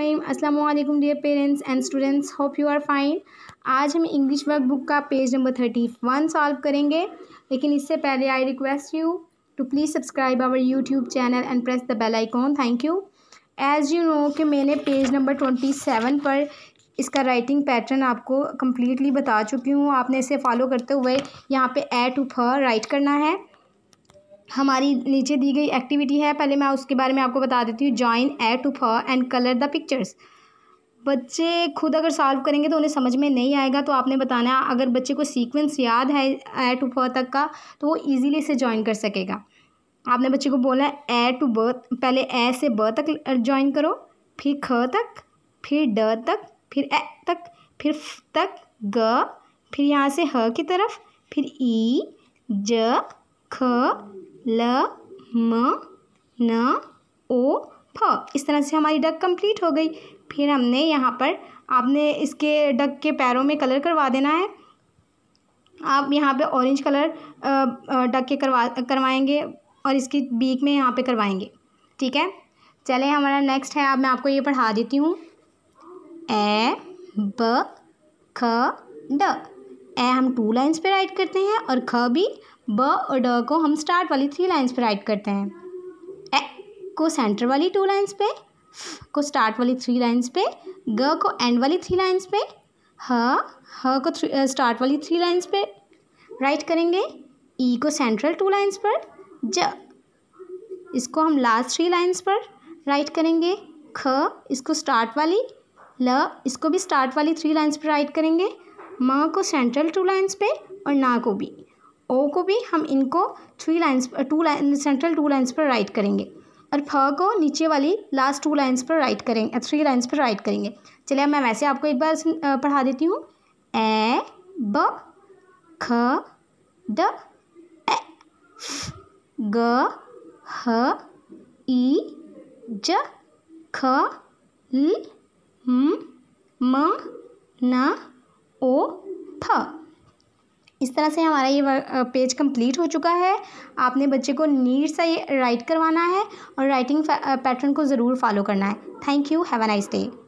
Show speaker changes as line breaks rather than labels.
अस्सलाम dear parents and students hope you are fine आज हम इंग्लिश वर्क बुक का page number thirty one solve करेंगे लेकिन इससे पहले I request you to please subscribe our YouTube channel and press the bell icon thank you as you know कि मैंने page number twenty seven पर इसका writing pattern आपको कम्प्लीटली बता चुकी हूँ आपने इसे फॉलो करते हुए यहाँ पर ए टू फ राइट करना है हमारी नीचे दी गई एक्टिविटी है पहले मैं उसके बारे में आपको बता देती हूँ जॉइन ए टू फ एंड कलर द पिक्चर्स बच्चे खुद अगर सॉल्व करेंगे तो उन्हें समझ में नहीं आएगा तो आपने बताना अगर बच्चे को सीक्वेंस याद है ए टू फ तक का तो वो ईजिली इसे ज्वाइन कर सकेगा आपने बच्चे को बोला ए टू ब पहले ए से ब तक ज्वाइन करो फिर ख तक फिर ड तक फिर ए तक फिर फ तक ग फिर यहाँ से ह की तरफ फिर ई ज ख ल म न ओ फ इस तरह से हमारी डक कंप्लीट हो गई फिर हमने यहाँ पर आपने इसके डक के पैरों में कलर करवा देना है आप यहाँ पे ऑरेंज कलर डक के करवा करवाएंगे और इसकी बीक में यहाँ पे करवाएंगे ठीक है चले हमारा नेक्स्ट है अब मैं आपको ये पढ़ा देती हूँ ए ब ख ड ए हम टू लाइन्स पे राइट करते हैं और ख भी ब और ड को हम स्टार्ट वाली थ्री लाइन्स पे राइट करते हैं ए को सेंटर वाली टू लाइन्स पे फ को स्टार्ट वाली थ्री लाइन्स पे ग को एंड वाली थ्री लाइन्स पे ह ह को स्टार्ट वाली थ्री लाइन्स पे राइट करेंगे ई को सेंट्रल टू लाइन्स पर ज इसको हम लास्ट थ्री लाइन्स पर राइट करेंगे ख इसको स्टार्ट वाली ल इसको भी स्टार्ट वाली थ्री लाइन्स पर राइट करेंगे म को सेंट्रल टू लाइन्स पे और ना को भी ओ को भी हम इनको three lines two line central two lines पर राइट करेंगे और फ को नीचे वाली लास्ट टू लाइन्स पर राइट करेंगे थ्री लाइन्स पर राइट करेंगे चलिए मैं वैसे आपको एक बार पढ़ा देती हूँ ए ब ख द ए ग ह ई ज ख ल म म न ओ थ इस तरह से हमारा ये पेज कंप्लीट हो चुका है आपने बच्चे को नीट सा ये राइट करवाना है और राइटिंग पैटर्न को ज़रूर फॉलो करना है thank you have a nice day